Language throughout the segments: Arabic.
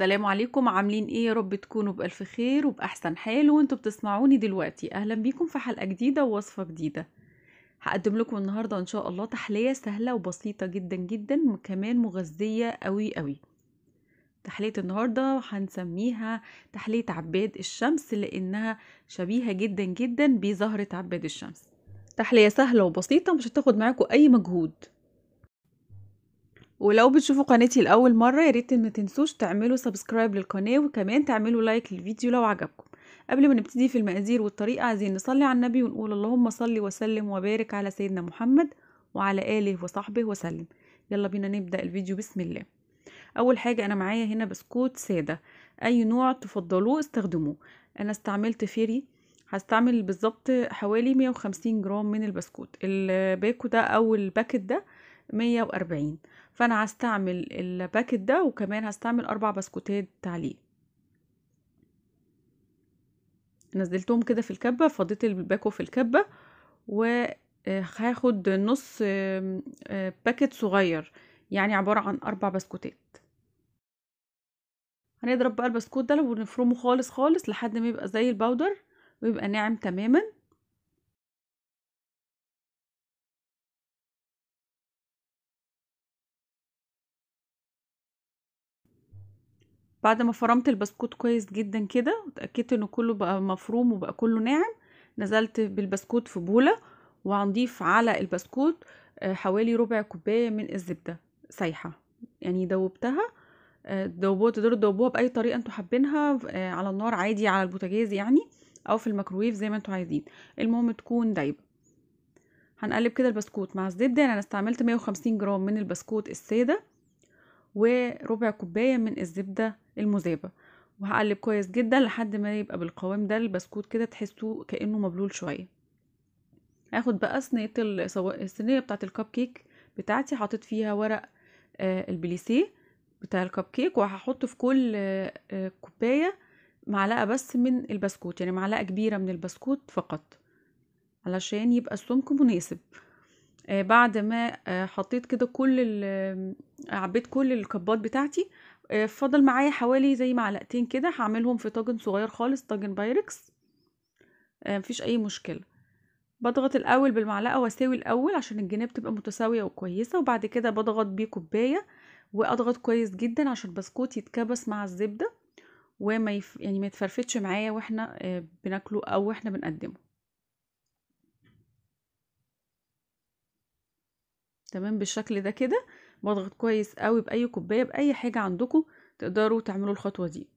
السلام عليكم عاملين ايه يا رب تكونوا بألف خير وبأحسن حال وانتوا بتسمعوني دلوقتي اهلا بيكم في حلقة جديدة ووصفة جديدة هقدم لكم النهاردة ان شاء الله تحلية سهلة وبسيطة جدا جدا وكمان مغذية قوي قوي تحلية النهاردة هنسميها تحلية عباد الشمس لانها شبيهة جدا جدا بزهرة عباد الشمس تحلية سهلة وبسيطة مش هتاخد معاكم اي مجهود ولو بتشوفوا قناتي لاول مره يا ريت ما تنسوش تعملوا سبسكرايب للقناه وكمان تعملوا لايك للفيديو لو عجبكم قبل ما نبتدي في المقادير والطريقه عايزين نصلي على النبي ونقول اللهم صل وسلم وبارك على سيدنا محمد وعلى اله وصحبه وسلم يلا بينا نبدا الفيديو بسم الله اول حاجه انا معايا هنا بسكوت ساده اي نوع تفضلوه استخدموه انا استعملت فيري هستعمل بالظبط حوالي 150 جرام من البسكوت الباكو ده او الباكت ده 140 فانا هستعمل الباكت ده وكمان هستعمل اربع بسكوتات عليه نزلتهم كده في الكبه فضيت الباكو في الكبه وهاخد نص آه، باكت صغير يعني عباره عن اربع بسكوتات هنضرب بقى البسكوت ده ونفرمه خالص خالص لحد ما يبقى زي الباودر ويبقى ناعم تماما بعد ما فرمت البسكوت كويس جدا كده وتأكدت انه كله بقى مفروم وبقى كله ناعم نزلت بالبسكوت في بولة وهنضيف على البسكوت آه، حوالي ربع كوباية من الزبدة سايحة يعني دوبتها آه، دوبوها تقدروا تدوبوها بأي طريقة انتوا حابينها آه، على النار عادي على البوتاجاز يعني او في الميكرويف زي ما انتوا عايزين المهم تكون دايبة هنقلب كده البسكوت مع الزبدة يعني انا استعملت 150 جرام من البسكوت السادة وربع كوباية من الزبدة المذابة وهقلب كويس جدا لحد ما يبقى بالقوام ده البسكوت كده تحسه كأنه مبلول شوية هاخد بقى صينية الصينية بتاعة الكب كيك بتاعتي حاطط فيها ورق آه، البليسيه بتاع الكب كيك وهحط في كل آه، آه، كوباية معلقة بس من البسكوت يعني معلقة كبيرة من البسكوت فقط علشان يبقى السمك مناسب بعد ما حطيت كده كل عبيت كل الكبات بتاعتي آه، فضل معايا حوالي زي معلقتين كده هعملهم في طاجن صغير خالص طاجن بايركس آه، مفيش اي مشكله بضغط الاول بالمعلقه واساوي الاول عشان الجناب تبقى متساويه وكويسه وبعد كده بضغط بيه كوبايه واضغط كويس جدا عشان البسكوت يتكبس مع الزبده وما يف... يعني ما يتفرفتش معايا واحنا آه، بناكله او واحنا بنقدمه تمام بالشكل ده كده بضغط كويس قوي باي كوبايه باي حاجه عندكم تقدروا تعملوا الخطوه دي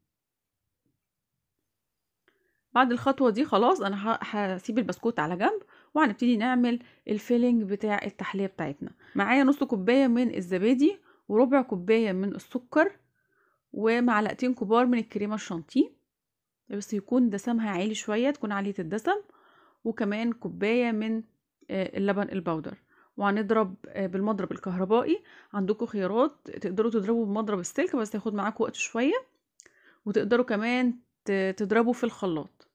بعد الخطوه دي خلاص انا هسيب البسكوت على جنب وهنبتدي نعمل الفيلينج بتاع التحليه بتاعتنا معايا نص كوبايه من الزبادي وربع كوبايه من السكر ومعلقتين كبار من الكريمه الشانتيه بس يكون دسمها عالي شويه تكون عاليه الدسم وكمان كوبايه من آه، اللبن البودر وهنضرب آه، بالمضرب الكهربائي عندكم خيارات تقدروا تضربوا بمضرب السلك بس هياخد معاكم وقت شوية وتقدروا كمان تضربوا في الخلاط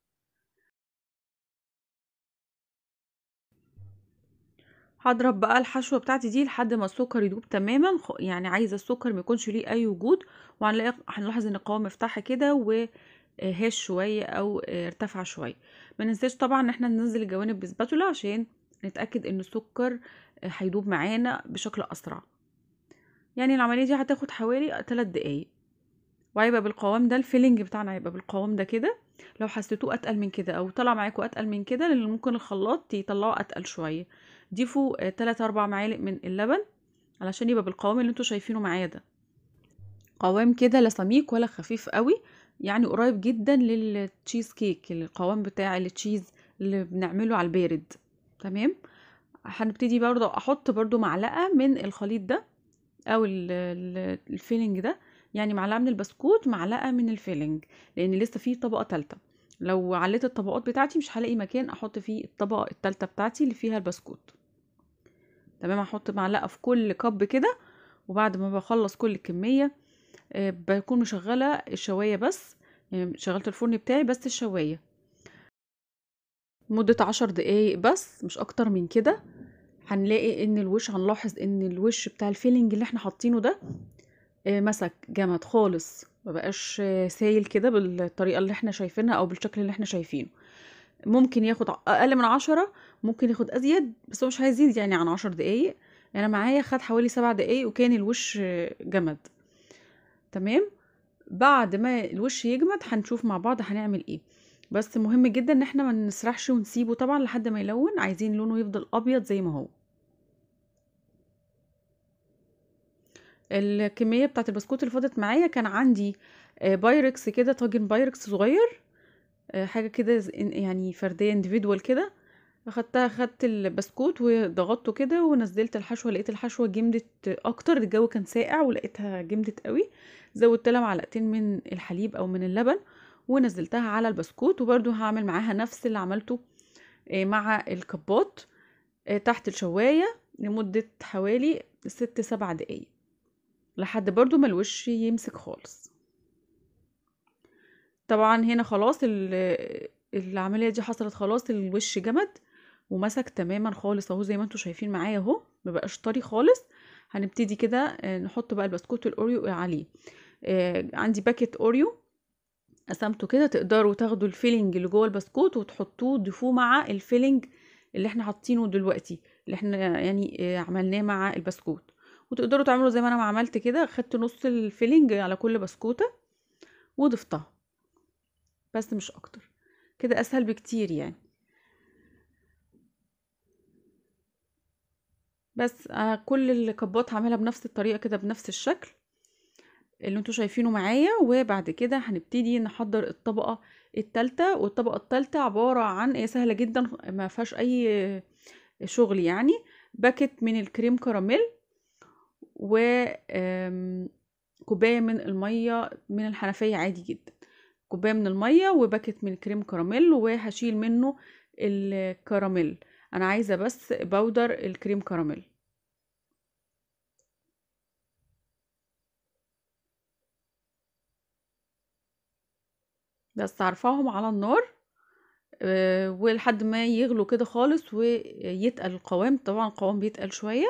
هضرب بقى الحشوه بتاعتي دي لحد ما السكر يدوب تماما يعني عايزه السكر ما يكونش ليه اي وجود وهنلاقي هنلاحظ ان القوام افتح كده وهش آه، شويه او آه، ارتفع شويه ما ننساش طبعا ان احنا ننزل الجوانب بسباتولا عشان نتاكد ان السكر هيدوب معانا بشكل اسرع يعني العمليه دي هتاخد حوالي 3 دقايق وهيبقى بالقوام ده الفيلنج بتاعنا هيبقى بالقوام ده كده لو حسيتوه اتقل من كده او طلع معاكوا اتقل من كده لان ممكن الخلاط يطلعه اتقل شويه ضيفوا 3 4 معالق من اللبن علشان يبقى بالقوام اللي انتوا شايفينه معايا ده قوام كده لا سميك ولا خفيف قوي يعني قريب جدا للتشيز كيك القوام بتاع التشيز اللي بنعمله على البارد تمام هنبتدي برضو احط برضو معلقه من الخليط ده او الفيلنج ده يعني معلقه من البسكوت معلقه من الفيلنج لان لسه في طبقه تالته لو عليت الطبقات بتاعتي مش هلاقي مكان احط فيه الطبقه التالته بتاعتي اللي فيها البسكوت تمام هحط معلقه في كل كب كده وبعد ما بخلص كل الكميه آه، بكون مشغله الشوايه بس يعني شغلت الفرن بتاعي بس الشوايه مدة عشر دقايق بس مش أكتر من كده هنلاقي ان الوش هنلاحظ ان الوش بتاع الفيلنج اللي احنا حاطينه ده آه، مسك جمد خالص مبقاش آه، سايل كده بالطريقه اللي احنا شايفينها او بالشكل اللي احنا شايفينه ممكن ياخد اقل من عشرة ممكن ياخد ازيد بس هو مش هيزيد يعني عن عشر دقايق انا يعني معايا خد حوالي سبع دقايق وكان الوش آه، جمد تمام بعد ما الوش يجمد هنشوف مع بعض هنعمل ايه بس مهم جدا ان احنا ما نسرحش ونسيبه طبعا لحد ما يلون عايزين لونه يفضل ابيض زي ما هو الكمية بتاعت البسكوت اللي فضلت معايا كان عندي آه، بايركس كده طاجن بايركس صغير آه، حاجة كده يعني فردية اندفيدوال كده اخدتها خدت البسكوت وضغطته كده ونزلت الحشوه لقيت الحشوه جمدت اكتر الجو كان ساقع ولقيتها جمدت قوي زودت لها معلقتين من الحليب او من اللبن ونزلتها على البسكوت وبرضو هعمل معاها نفس اللي عملته آه، مع الكبوت تحت الشوايه لمده حوالي ست سبع دقايق لحد برضو ما الوش يمسك خالص طبعا هنا خلاص العمليه دي حصلت خلاص الوش جمد ومسك تماما خالص اهو زي ما انتم شايفين معايا اهو مبقاش طري خالص هنبتدي كده آه، نحط بقى البسكوت الاوريو عليه آه عندي باكيت اوريو قسمته كده تقدروا تاخدوا الفيلنج اللي جوه البسكوت وتحطوه تضيفوه مع الفيلنج اللي احنا حاطينه دلوقتي اللي احنا يعني آه، عملناه مع البسكوت وتقدروا تعملوا زي ما انا ما عملت كده خدت نص الفيلينج على كل بسكوته وضفتها بس مش اكتر كده اسهل بكتير يعني بس أنا آه، كل الكبات هعملها بنفس الطريقه كده بنفس الشكل اللي انتوا شايفينه معايا وبعد كده هنبتدي نحضر الطبقه التالتة والطبقه التالتة عباره عن ايه سهله جدا ما فيهاش اي شغل يعني باكت من الكريم كراميل وكوباية من المية من الحنفية عادي جدا كوباية من المية وباكت من كريم كراميل وهشيل منه الكراميل انا عايزة بس بودر الكريم كراميل بس هرفعهم على النار آه، ولحد ما يغلوا كده خالص ويتقل القوام طبعا القوام بيتقل شويه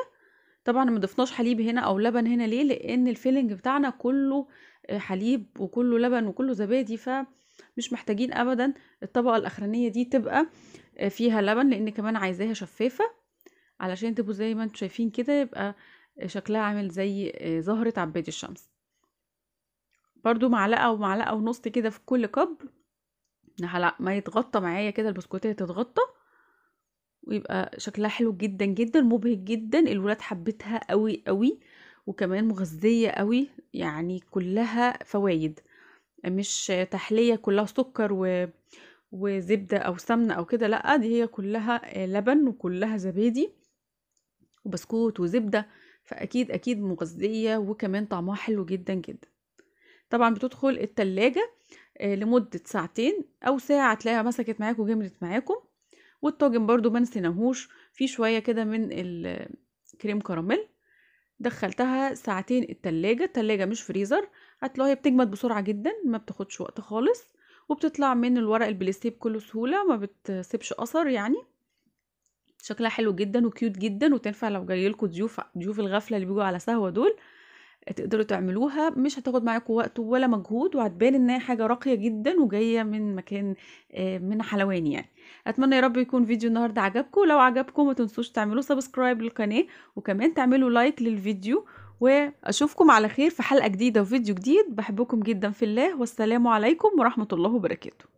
طبعا ما ضفناش حليب هنا او لبن هنا ليه لان الفيلنج بتاعنا كله آه، حليب وكله لبن وكله زبادي فمش محتاجين ابدا الطبقه الاخرانيه دي تبقى آه، فيها لبن لان كمان عايزاها شفافه علشان تبقوا زي ما انتوا شايفين كده يبقى آه، شكلها عامل زي زهره عباد الشمس برضو معلقه ومعلقه ونص كده في كل كب ما يتغطى معايا كده البسكوتيه تتغطى ويبقى شكلها حلو جدا جدا مبهج جدا الولاد حبتها قوي قوي وكمان مغذية قوي يعني كلها فوايد مش تحلية كلها سكر و... وزبدة أو سمنة أو كده لأ دي هي كلها لبن وكلها زبادي وبسكوت وزبدة فأكيد أكيد مغذية وكمان طعمها حلو جدا جدا طبعا بتدخل التلاجة آه، لمدة ساعتين أو ساعة تلاقيها مسكت معاكم وجملت معاكم والطاجن برضو ما نسيناهوش في شويه كده من الكريم كراميل دخلتها ساعتين التلاجة التلاجة مش فريزر هتلاقيها بتجمد بسرعة جدا ما بتاخدش وقت خالص وبتطلع من الورق البليستيه بكل سهولة ما بتسيبش أثر يعني شكلها حلو جدا وكيوت جدا وتنفع لو جايلكوا ضيوف ضيوف الغفلة اللي بيجوا على سهوة دول تقدروا تعملوها مش هتاخد معاكم وقت ولا مجهود وهتبان انها حاجه راقيه جدا وجايه من مكان آه، من حلوان يعني اتمنى يا رب يكون فيديو النهارده عجبكم لو عجبكم ما تنسوش تعملوا سبسكرايب للقناه وكمان تعملوا لايك للفيديو واشوفكم على خير في حلقه جديده وفيديو جديد بحبكم جدا في الله والسلام عليكم ورحمه الله وبركاته